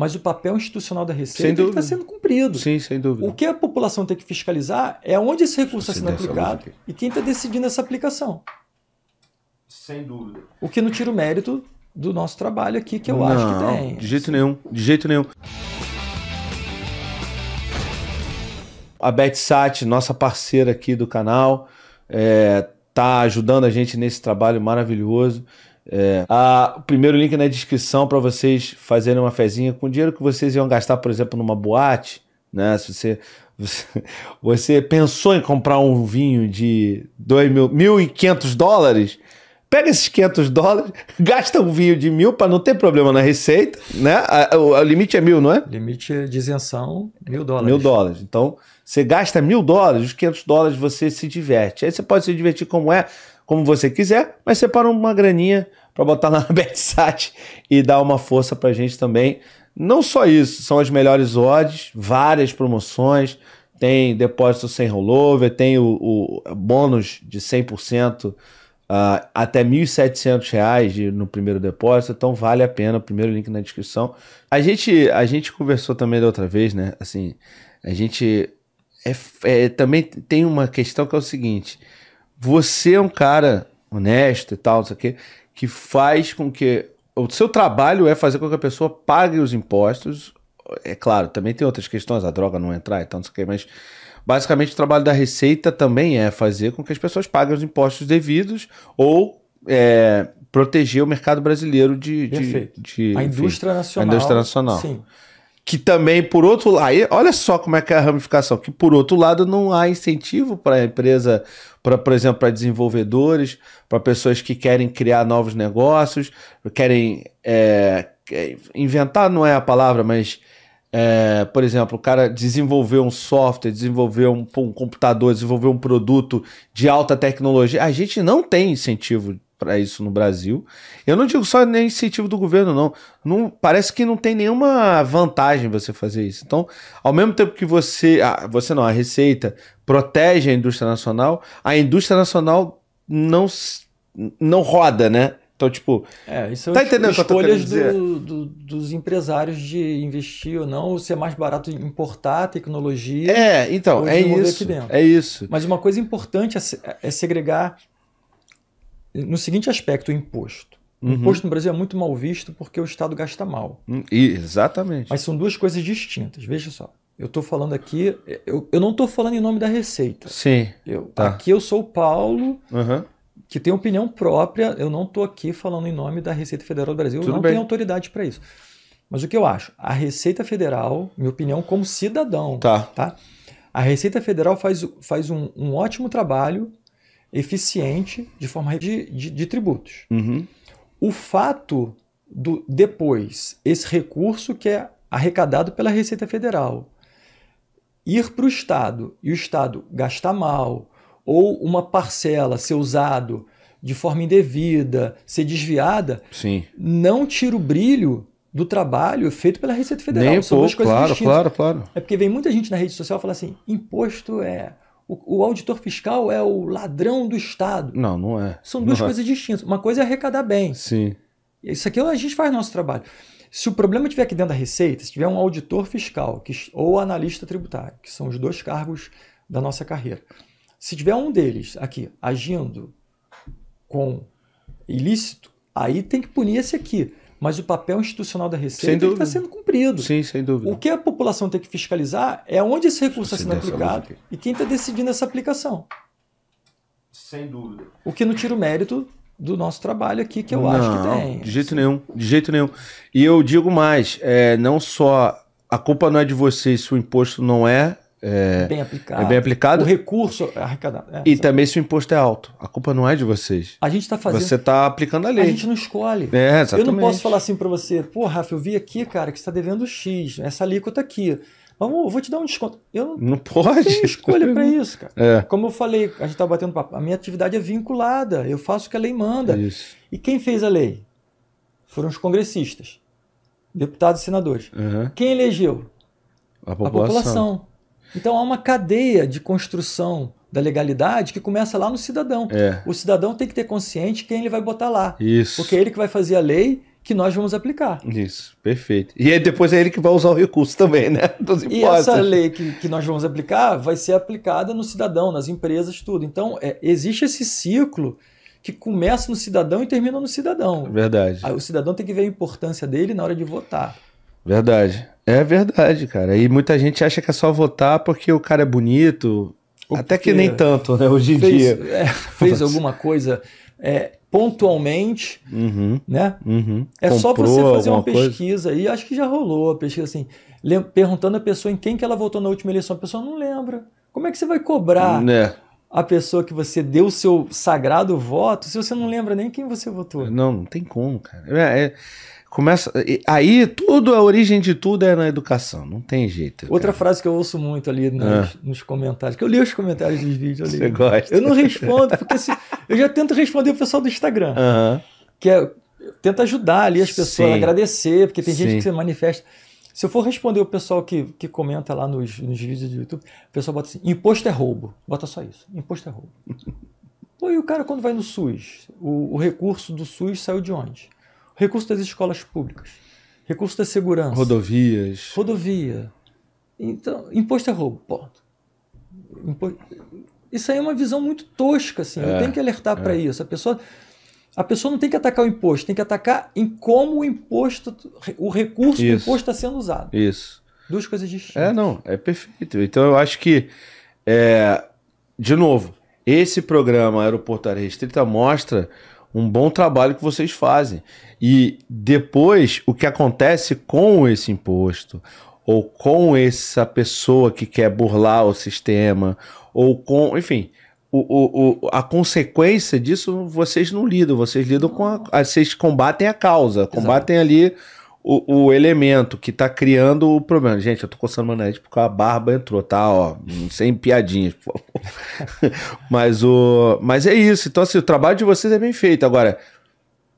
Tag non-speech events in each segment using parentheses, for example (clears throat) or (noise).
mas o papel institucional da Receita está é sendo cumprido. Sim, sem dúvida. O que a população tem que fiscalizar é onde esse recurso está sendo aplicado e quem está decidindo essa aplicação. Sem dúvida. O que não tira o mérito do nosso trabalho aqui, que eu não, acho que tem. De jeito nenhum, de jeito nenhum. A BetSat, nossa parceira aqui do canal, está eh, é, ajudando a gente nesse trabalho maravilhoso. É, a, ah, o primeiro link na descrição para vocês fazerem uma fezinha com o dinheiro que vocês iam gastar, por exemplo, numa boate, né? Se você, (laughs) você, pensou em comprar um vinho de dois mil, quinhentos dólares, pega esses 500 dólares, (laughs) gasta um vinho de mil para não ter problema na receita, né? O, o, limite é mil, não é? Limite de isenção, mil dólares. Mil dólares. Então, você gasta mil dólares, os 500 dólares você se diverte. Aí você pode se divertir como é, como você quiser, mas separa uma graninha para botar lá na (laughs) BetSat e dar uma força para a gente também. Não só isso, são as melhores odds, várias promoções, tem depósito sem rollover, tem o, o bônus de 100% uh, ah, até R$ 1.700 no primeiro depósito, então vale a pena, primeiro link na descrição. A gente, a gente conversou também da outra vez, né? Assim, a gente é, é também tem uma questão que é o seguinte... Você é um cara honesto e tal, não sei o quê, que faz com que. O seu trabalho é fazer com que a pessoa pague os impostos. É claro, também tem outras questões, a droga não entrar e tal, não sei o quê, mas basicamente o trabalho da Receita também é fazer com que as pessoas paguem os impostos devidos ou é, proteger o mercado brasileiro de, de, de a indústria nacional. A indústria nacional. Sim que também por outro lado, olha só como é que é a ramificação, que por outro lado não há incentivo para a empresa, para por exemplo, para desenvolvedores, para pessoas que querem criar novos negócios, querem é, inventar não é a palavra, mas é, por exemplo, o cara desenvolver um software, desenvolver um, um computador, desenvolver um produto de alta tecnologia. A gente não tem incentivo para isso no Brasil. Eu não digo só nem incentivo do governo, não. não. Parece que não tem nenhuma vantagem você fazer isso. Então, ao mesmo tempo que você. Ah, você não, a Receita protege a indústria nacional, a indústria nacional não, não roda, né? Então, tipo. É, isso é tá é entendendo escolhas do, do, dos empresários de investir ou não, ou se é mais barato importar tecnologia. É, então, é isso. É isso. Mas uma coisa importante é, é segregar no seguinte aspecto, o imposto. O uhum. imposto no Brasil é muito mal visto porque o Estado gasta mal. Hum, exatamente. Mas são duas coisas distintas. Veja só. Eu estou falando aqui, eu, eu não estou falando em nome da Receita. Sim. Eu, tá. Aqui eu sou o Paulo, uhum. que tem opinião própria. Eu não estou aqui falando em nome da Receita Federal do Brasil. Tudo eu não bem. tenho autoridade para isso. Mas o que eu acho? A Receita Federal, minha opinião como cidadão, tá? tá? A Receita Federal faz, faz um, um ótimo trabalho eficiente de forma de, de, de tributos. Uhum. O fato do depois esse recurso que é arrecadado pela Receita Federal ir para o Estado e o Estado gastar mal ou uma parcela ser usado de forma indevida, ser desviada, Sim. não tira o brilho do trabalho feito pela Receita Federal. Nem São pouco, duas coisas claro, distintas. claro, claro. É porque vem muita gente na rede social fala assim, imposto é o, o, auditor fiscal é o ladrão do Estado. Não, não é. São duas não é. coisas é. distintas. Uma coisa é arrecadar bem. Sim. Isso aqui é a gente faz nosso trabalho. Se o problema estiver aqui dentro da Receita, se tiver um auditor fiscal que, ou analista tributário, que são os dois cargos da nossa carreira, se tiver um deles aqui agindo com ilícito, aí tem que punir esse aqui mas o papel institucional da Receita está é sendo cumprido. Sim, sem dúvida. O que a população tem que fiscalizar é onde esse recurso está sendo aplicado e quem está decidindo essa aplicação. Sem dúvida. O que não tira o mérito do nosso trabalho aqui, que eu não, acho que tem. De jeito nenhum, de jeito nenhum. E eu digo mais, é, não só a culpa não é de vocês se o imposto não é é, é, bem aplicado. É bem aplicado. O recurso é arrecadado. É, e também se o imposto é alto. A culpa não é de vocês. A gente está fazendo. Você está aplicando a lei. A gente não escolhe. É, exatamente. Eu não posso falar assim para você, pô, Rafa, eu vi aqui, cara, que você está devendo X, essa alíquota aqui. Vamos, eu vou te dar um desconto. Eu não, não pode. Não escolha para (laughs) isso, cara. É. Como eu falei, a gente está batendo papo. A minha atividade é vinculada. Eu faço o que a lei manda. Isso. E quem fez a lei? Foram os congressistas, deputados e senadores. Uhum. Quem elegeu? A população. A população. Então há uma cadeia de construção da legalidade que começa lá no cidadão. É. O cidadão tem que ter consciente quem ele vai botar lá. Isso. Porque é ele que vai fazer a lei que nós vamos aplicar. Isso, perfeito. E aí depois é ele que vai usar o recurso também, né? (laughs) e essa lei que, que nós vamos aplicar vai ser aplicada no cidadão, nas empresas, tudo. Então é, existe esse ciclo que começa no cidadão e termina no cidadão. Verdade. o cidadão tem que ver a importância dele na hora de votar. Verdade. É verdade, cara. E muita gente acha que é só votar porque o cara é bonito. O Até que, nem tanto, né? Hoje em fez, dia. É, fez alguma coisa é, pontualmente, uhum, né? Uhum. É Comprou só você fazer uma pesquisa coisa? e acho que já rolou a pesquisa assim, perguntando a pessoa em quem que ela votou na última eleição, a pessoa não lembra. Como é que você vai cobrar né? a pessoa que você deu o seu sagrado voto se você não lembra nem quem você votou? Não, não tem como, cara. É, é, Começa. Aí tudo, a origem de tudo é na educação, não tem jeito. Outra cara. frase que eu ouço muito ali nos, ah. nos comentários, que eu li os comentários dos vídeos ali. Você gosta? Eu não respondo, porque se, eu já tento responder o pessoal do Instagram. Uh -huh. Que é. Tenta ajudar ali as pessoas, Sim. agradecer, porque tem Sim. gente que se manifesta. Se eu for responder o pessoal que, que comenta lá nos, nos vídeos do YouTube, o pessoal bota assim: imposto é roubo. Bota só isso: imposto é roubo. (laughs) Pô, e o cara quando vai no SUS? O, o recurso do SUS saiu de onde? Recurso das escolas públicas, recurso da segurança. Rodovias. Rodovia. Então, imposto é roubo, ponto. Imposto... Isso aí é uma visão muito tosca, assim. É, eu tenho que alertar é. para isso. A pessoa, a pessoa não tem que atacar o imposto, tem que atacar em como o imposto, o recurso isso. do imposto está sendo usado. Isso. Duas coisas distintas. É, não, é perfeito. Então eu acho que, é, de novo, esse programa aeroportaria Restrita mostra um bom trabalho que vocês fazem. E depois, o que acontece com esse imposto, ou com essa pessoa que quer burlar o sistema, ou com. Enfim, o, o, o, a consequência disso vocês não lidam, vocês lidam com a, vocês combatem a causa, combatem Exato. ali o, o elemento que tá criando o problema. Gente, eu tô coçando manete porque a barba entrou, tá? Ó, sem piadinhas, por favor. (laughs) mas, o, mas é isso. Então, assim, o trabalho de vocês é bem feito. Agora,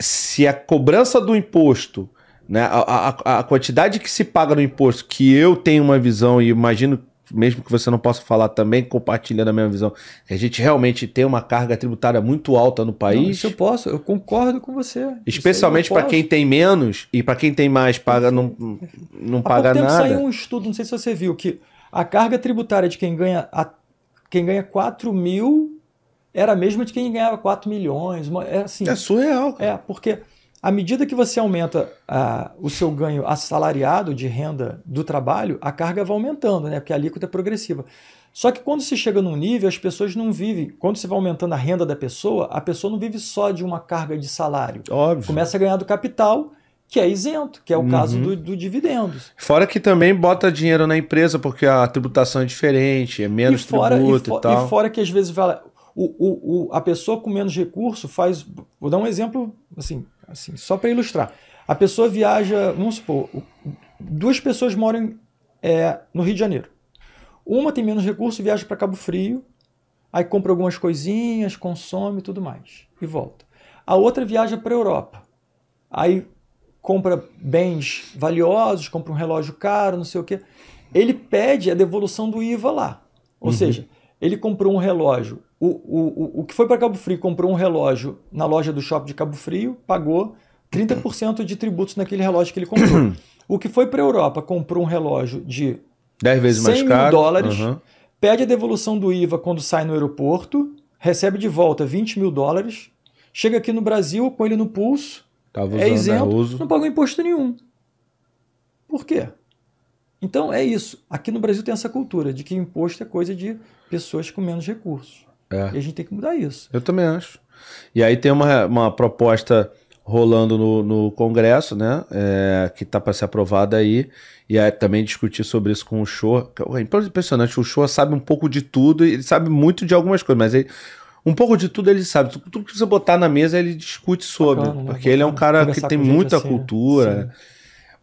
se a cobrança do imposto, né, a, a, a quantidade que se paga no imposto, que eu tenho uma visão e imagino mesmo que você não possa falar também, compartilhando a mesma visão, a gente realmente tem uma carga tributária muito alta no país. Não, isso eu posso, eu concordo com você. Especialmente para quem tem menos e para quem tem mais paga não, não Há paga pouco tempo nada. saiu um estudo, não sei se você viu, que a carga tributária de quem ganha a, quem ganha 4 mil era a mesma de quem ganhava 4 milhões. é, assim, é surreal. Cara. É, porque à medida que você aumenta o seu ganho assalariado de renda do trabalho, a carga vai aumentando, né? porque a alíquota é progressiva. Só que quando se chega num nível, as pessoas não vivem. Quando você vai aumentando a renda da pessoa, a pessoa não vive só de uma carga de salário. Óbvio. Começa a ganhar do capital, que é isento, que é o uhum. caso do, do dividendos. Fora que também bota dinheiro na empresa, porque a tributação é diferente, é menos e fora, tributo e, e tal. E fora que às vezes fala, o, o, o, a pessoa com menos recurso faz. Vou dar um exemplo assim, Assim, só para ilustrar. A pessoa viaja, vamos supor, duas pessoas moram é, no Rio de Janeiro. Uma tem menos recurso, viaja para Cabo Frio, aí compra algumas coisinhas, consome e tudo mais, e volta. A outra viaja para a Europa. Aí compra bens valiosos, compra um relógio caro, não sei o quê. Ele pede a devolução do IVA lá. Ou uhum. seja, ele comprou um relógio o, o, o que foi para Cabo Frio comprou um relógio na loja do shopping de Cabo Frio, pagou 30% de tributos naquele relógio que ele comprou. Uhum. o que foi para a Europa comprou um relógio de 10 vezes 100 mais mil caro. dólares, uhum. pede a devolução do IVA quando sai no aeroporto, recebe de volta 20 mil dólares, chega aqui no Brasil com ele no pulso, Tava é né, isento, não pagou imposto nenhum. Por quê? Então é isso. Aqui no Brasil tem essa cultura de que imposto é coisa de pessoas com menos recursos. É. E a gente tem que mudar isso. Eu também acho. E aí tem uma, uma proposta rolando no, no Congresso, né? É, que tá para ser aprovada aí. E aí também discutir sobre isso com o Show. É impressionante, o Show sabe um pouco de tudo, ele sabe muito de algumas coisas, mas ele, um pouco de tudo ele sabe. Tudo que você botar na mesa, ele discute sobre. Bacana, né? porque ele é um cara que tem muita assim, né? cultura. Né?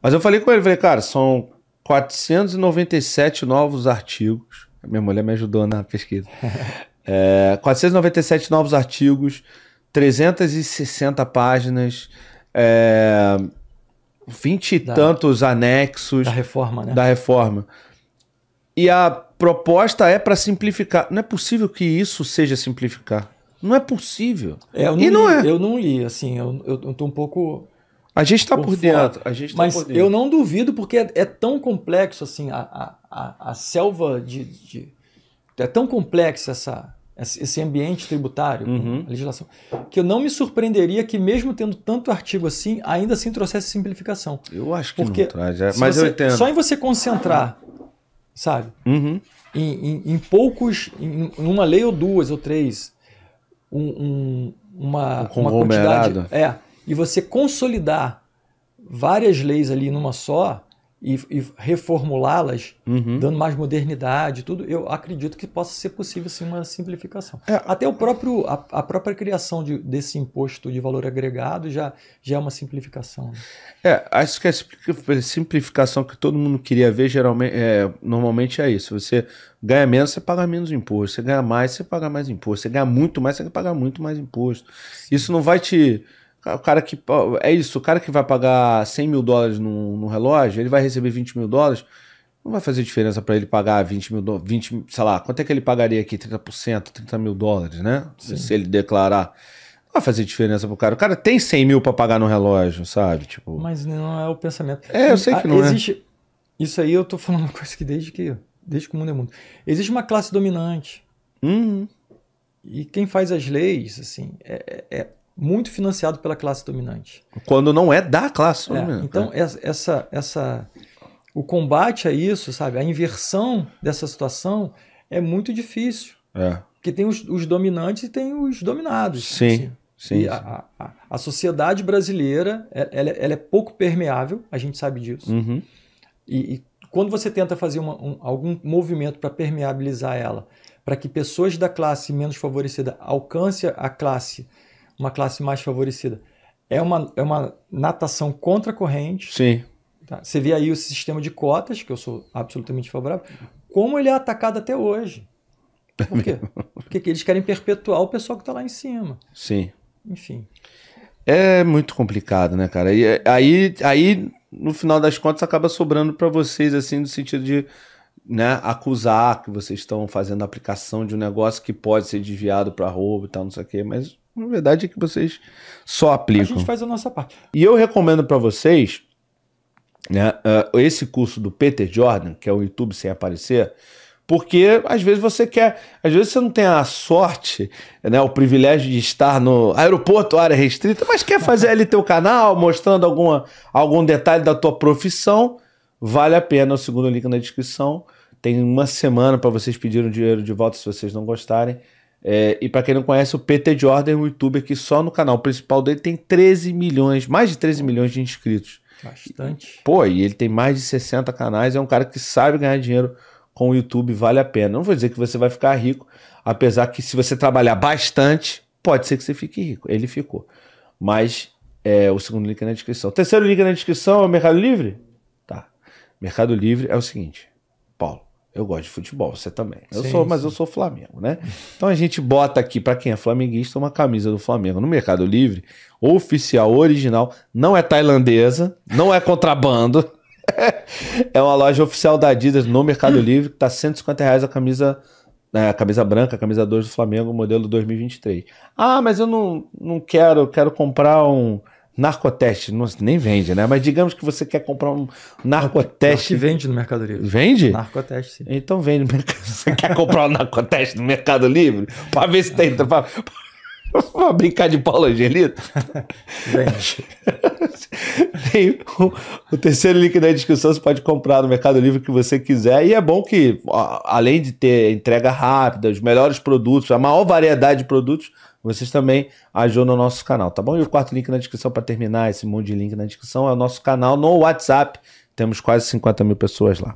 Mas eu falei com ele, falei, cara, são 497 novos artigos. minha mulher me ajudou na pesquisa. (laughs) É, 497 novos artigos, 360 páginas, é, 20 e da, tantos anexos. Da reforma, né? Da reforma. E a proposta é para simplificar. Não é possível que isso seja simplificar. Não é possível. É, eu não e li, é. Eu não li, assim, eu, eu, eu tô um pouco. A gente está por, por dentro. A gente tá mas eu não duvido, porque é, é tão complexo assim a, a, a selva de, de é tão complexo essa, esse ambiente tributário, uhum. a legislação, que eu não me surpreenderia que, mesmo tendo tanto artigo assim, ainda assim trouxesse simplificação. Eu acho que Porque não traz, é. mas você, eu entendo. Só em você concentrar, sabe, uhum. em, em, em, poucos, em uma lei ou duas ou três, um, um, uma, um uma quantidade. É, e você consolidar várias leis ali numa só, e, e reformulá-las, uhum. dando mais modernidade, tudo, eu acredito que possa ser possível sim uma simplificação. É. Até o próprio a, a própria criação de, desse imposto de valor agregado já, já é uma simplificação. Né? É, acho que a simplificação que todo mundo queria ver geralmente é, normalmente é isso. Você ganha menos, você paga menos imposto. Você ganha mais, você paga mais imposto. Você ganha muito mais, você paga muito mais imposto. Sim. Isso não vai te o cara que. É isso, o cara que vai pagar 100 mil dólares no, no relógio, ele vai receber 20 mil dólares. Não vai fazer diferença para ele pagar 20 mil dólares, 20, sei lá, quanto é que ele pagaria aqui? 30%, 30 mil dólares, né? Se ele declarar. Não vai fazer diferença pro cara. O cara tem 100 mil para pagar no relógio, sabe? Tipo... Mas não é o pensamento. É, eu sei que ah, não é. existe... é. Isso aí eu tô falando uma coisa que desde que, desde que o mundo é mundo. Existe uma classe dominante. Uhum. E quem faz as leis, assim, é, é, é muito financiado pela classe dominante. Quando não é da classe é, dominante. Então, né? essa, essa, o combate a isso, sabe, a inversão dessa situação é muito difícil. É. Porque tem os, os dominantes e tem os dominados. Sim. Assim. Sim, sim. A, a, a, sociedade brasileira é, ela, é, ela, é pouco permeável, a gente sabe disso. Uhum. E, e, quando você tenta fazer uma, um, algum movimento para permeabilizar ela, para que pessoas da classe menos favorecida alcance a classe uma classe mais favorecida. É uma, é uma natação contra a corrente. Sim. Tá? Você vê aí o sistema de cotas, que eu sou absolutamente favorável, como ele é atacado até hoje. Por quê? (laughs) Porque eles querem perpetuar o pessoal que está lá em cima. Sim. Enfim. É muito complicado, né, cara? E é, aí, aí no final das contas, acaba sobrando para vocês, assim, no sentido de né, acusar que vocês estão fazendo aplicação de um negócio que pode ser desviado para roubo e tal, não sei o quê, mas a verdade é que vocês só aplicam. A gente faz a nossa parte. E eu recomendo para vocês né, uh, esse curso do Peter Jordan, que é o YouTube sem aparecer, porque às vezes você quer, às vezes você não tem a sorte, né, o privilégio de estar no aeroporto, área restrita, mas quer fazer ali teu canal, mostrando alguma, algum detalhe da tua profissão, vale a pena, o segundo link na descrição. Tem uma semana para vocês pedirem o dinheiro de volta se vocês não gostarem. É, e para quem não conhece, o PT Jordan é um youtuber que só no canal principal dele tem 13 milhões, mais de 13 milhões de inscritos. Bastante. pô, e ele tem mais de 60 canais, é um cara que sabe ganhar dinheiro com o YouTube, vale a pena. Não vou dizer que você vai ficar rico, apesar que se você trabalhar bastante, pode ser que você fique rico. Ele ficou. Mas é, o segundo link é na descrição. O terceiro link é na descrição é o Mercado Livre? Tá. Mercado Livre é o seguinte, Paulo. Eu gosto de futebol, você também. Eu sim, sou, sim. mas eu sou Flamengo, né? Então a gente bota aqui para quem é flamenguista uma camisa do Flamengo no Mercado Livre, oficial, original, não é tailandesa, não é contrabando. (laughs) é uma loja oficial da Adidas no Mercado (clears throat) Livre, que tá 150 reais a camisa né, a camisa branca, a camisa 2 do Flamengo, modelo 2023. Ah, mas eu não, não quero, quero comprar um, narcoteste, não, nem vende, né? Mas digamos que você quer comprar um narcoteste. Claro vende no Mercado Livre. Vende? Narcoteste, sim. Então vende no Mercado (laughs) Você quer comprar um narcoteste no Mercado Livre? Pra ver se tem. pra, pra brincar de Paulo Angelito? Vende. (laughs) tem o, o, terceiro link da descrição, você pode comprar no Mercado Livre o que você quiser. E é bom que, além de ter entrega rápida, os melhores produtos, a maior variedade de produtos vocês também ajudam o nosso canal, tá bom? E o quarto link na descrição para terminar, esse monte de link na descrição, é o nosso canal no WhatsApp. Temos quase 50 mil pessoas lá.